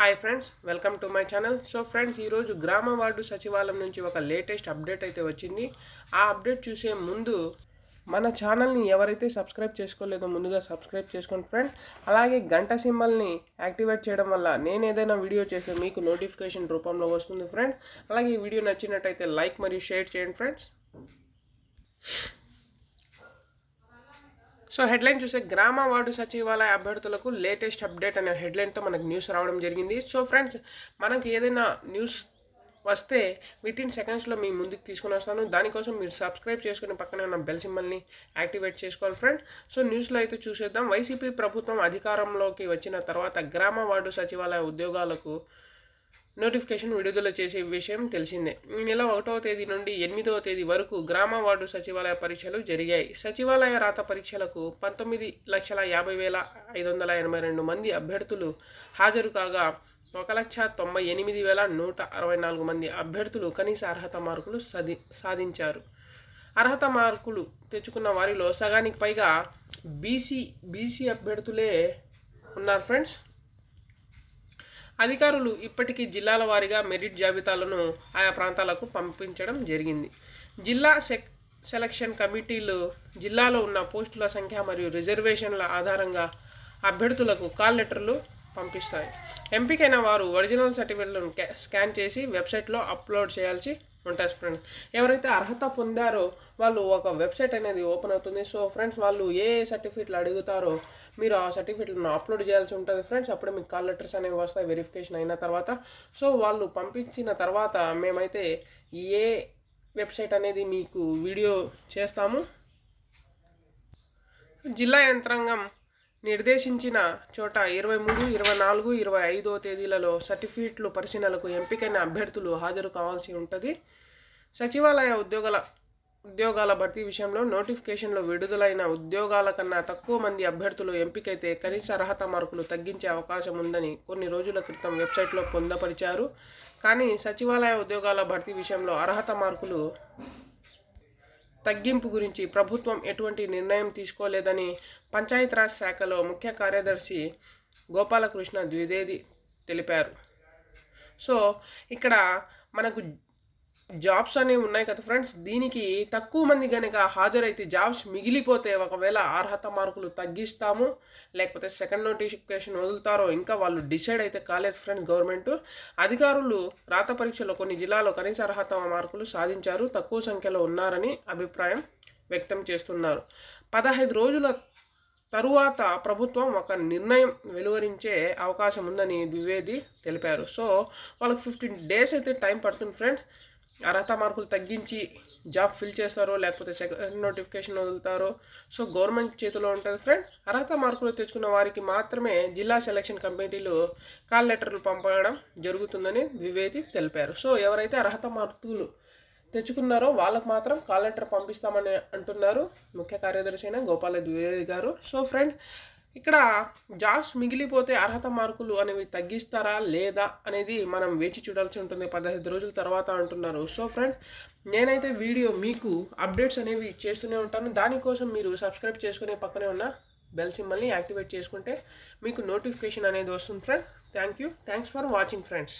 hi friends welcome to my channel so friends ఈరోజు గ్రామ ward సచివాలయం నుంచి ఒక లేటెస్ట్ అప్డేట్ అయితే వచ్చింది ఆ అప్డేట్ చూసే ముందు మన ఛానల్ని ఎవరైతే సబ్స్క్రైబ్ చేసుకోలేదో ముందుగా సబ్స్క్రైబ్ చేసుకోండి ఫ్రెండ్ అలాగే గంట సింబల్ని యాక్టివేట్ చేయడం వల్ల నేను ఏదైనా వీడియో చేస్తే మీకు నోటిఫికేషన్ రూపంలో వస్తుంది ఫ్రెండ్ అలాగే ఈ వీడియో నచ్చినట్టయితే లైక్ మరియు షేర్ చేయండి ఫ్రెండ్స్ సో హెడ్లైన్ చూసే గ్రామ వార్డు సచివాలయ అభ్యర్థులకు లేటెస్ట్ అప్డేట్ అనే హెడ్లైన్తో మనకు న్యూస్ రావడం జరిగింది సో ఫ్రెండ్స్ మనకి ఏదైనా న్యూస్ వస్తే విత్ ఇన్ సెకండ్స్లో మీ ముందుకు తీసుకుని వస్తాను దానికోసం మీరు సబ్స్క్రైబ్ చేసుకుని పక్కన ఉన్న బెల్ సింబల్ని యాక్టివేట్ చేసుకోవాలి ఫ్రెండ్ సో న్యూస్లో అయితే చూసేద్దాం వైసీపీ ప్రభుత్వం అధికారంలోకి వచ్చిన తర్వాత గ్రామ వార్డు సచివాలయ ఉద్యోగాలకు నోటిఫికేషన్ విడుదల చేసే విషయం తెలిసిందే ఈ నెల ఒకటవ తేదీ నుండి ఎనిమిదవ తేదీ వరకు గ్రామ వార్డు సచివాలయ పరీక్షలు జరిగాయి సచివాలయ రాత పరీక్షలకు పంతొమ్మిది లక్షల యాభై వేల ఐదు వందల ఎనభై రెండు మంది అభ్యర్థులు హాజరు కాగా ఒక లక్ష తొంభై ఎనిమిది వేల నూట అరవై నాలుగు మంది అభ్యర్థులు కనీస అర్హత మార్కులు సాధి సాధించారు అర్హత మార్కులు తెచ్చుకున్న వారిలో సగానికి పైగా బీసీ బీసీ అభ్యర్థులే ఉన్నారు ఫ్రెండ్స్ అధికారులు ఇప్పటికీ జిల్లాల వారీగా మెరిట్ జాబితాలను ఆయా ప్రాంతాలకు పంపించడం జరిగింది జిల్లా సెక్ సెలక్షన్ కమిటీలు జిల్లాలో ఉన్న పోస్టుల సంఖ్య మరియు రిజర్వేషన్ల ఆధారంగా అభ్యర్థులకు కాల్ లెటర్లు పంపిస్తాయి ఎంపికైన వారు ఒరిజినల్ సర్టిఫికెట్లను స్కాన్ చేసి వెబ్సైట్లో అప్లోడ్ చేయాల్సి ఉంటుంది ఫ్రెండ్స్ ఎవరైతే అర్హత పొందారో వాళ్ళు ఒక వెబ్సైట్ అనేది ఓపెన్ అవుతుంది సో ఫ్రెండ్స్ వాళ్ళు ఏ సర్టిఫికెట్లు అడుగుతారో మీరు ఆ సర్టిఫికెట్లను అప్లోడ్ చేయాల్సి ఉంటుంది ఫ్రెండ్స్ అప్పుడే మీకు కాల్ లెటర్స్ అనేవి వస్తాయి వెరిఫికేషన్ అయిన తర్వాత సో వాళ్ళు పంపించిన తర్వాత మేమైతే ఏ వెబ్సైట్ అనేది మీకు వీడియో చేస్తాము జిల్లా యంత్రాంగం నిర్దేశించిన చోట ఇరవై మూడు ఇరవై నాలుగు ఇరవై ఐదో తేదీలలో సర్టిఫికేట్లు పరిశీలనకు ఎంపికైన అభ్యర్థులు హాజరు కావాల్సి ఉంటుంది సచివాలయ ఉద్యోగాల ఉద్యోగాల భర్తీ విషయంలో నోటిఫికేషన్లో విడుదలైన ఉద్యోగాల కన్నా తక్కువ మంది అభ్యర్థులు ఎంపికైతే కనీస అర్హత మార్కులు తగ్గించే అవకాశం ఉందని కొన్ని రోజుల క్రితం వెబ్సైట్లో పొందపరిచారు కానీ సచివాలయ ఉద్యోగాల భర్తీ విషయంలో అర్హత మార్కులు తగ్గింపు గురించి ప్రభుత్వం ఎటువంటి నిర్ణయం తీసుకోలేదని పంచాయతీరాజ్ శాఖలో ముఖ్య కార్యదర్శి గోపాలకృష్ణ ద్వివేది తెలిపారు సో ఇక్కడ మనకు జాబ్స్ అనేవి ఉన్నాయి కదా ఫ్రెండ్స్ దీనికి తక్కువ మంది కనుక హాజరైతే జాబ్స్ మిగిలిపోతే ఒకవేళ అర్హత మార్కులు తగ్గిస్తాము లేకపోతే సెకండ్ నోటిఫికేషన్ వదులుతారో ఇంకా వాళ్ళు డిసైడ్ అయితే కాలేదు ఫ్రెండ్స్ గవర్నమెంట్ అధికారులు రాత పరీక్షలో కొన్ని జిల్లాలో కనీస అర్హత మార్కులు సాధించారు తక్కువ సంఖ్యలో ఉన్నారని అభిప్రాయం వ్యక్తం చేస్తున్నారు పదహైదు రోజుల తరువాత ప్రభుత్వం ఒక నిర్ణయం వెలువరించే అవకాశం ఉందని ద్వివేది తెలిపారు సో వాళ్ళకి ఫిఫ్టీన్ డేస్ అయితే టైం పడుతుంది ఫ్రెండ్స్ అర్హత మార్కులు తగ్గించి జాబ్ ఫిల్ చేస్తారో లేకపోతే సెకండ్ నోటిఫికేషన్ వదులుతారో సో గవర్నమెంట్ చేతిలో ఉంటుంది ఫ్రెండ్ అర్హత మార్కులు తెచ్చుకున్న వారికి మాత్రమే జిల్లా సెలక్షన్ కమిటీలు కాల్ లెటర్లు పంపడం జరుగుతుందని ద్వివేది తెలిపారు సో ఎవరైతే అర్హత మార్కులు తెచ్చుకున్నారో వాళ్ళకు మాత్రం కాల్ లెటర్ పంపిస్తామని అంటున్నారు ముఖ్య కార్యదర్శి అయిన గోపాల ద్వివేది గారు సో ఫ్రెండ్ ఇక్కడ జాబ్స్ మిగిలిపోతే అర్హత మార్కులు అనేవి తగ్గిస్తారా లేదా అనేది మనం వేచి చూడాల్సి ఉంటుంది పదహైదు రోజుల తర్వాత అంటున్నారు సో ఫ్రెండ్స్ నేనైతే వీడియో మీకు అప్డేట్స్ అనేవి చేస్తూనే ఉంటాను దానికోసం మీరు సబ్స్క్రైబ్ చేసుకునే పక్కనే ఉన్న బెల్ సింబల్ని యాక్టివేట్ చేసుకుంటే మీకు నోటిఫికేషన్ అనేది వస్తుంది friend thank you thanks for watching friends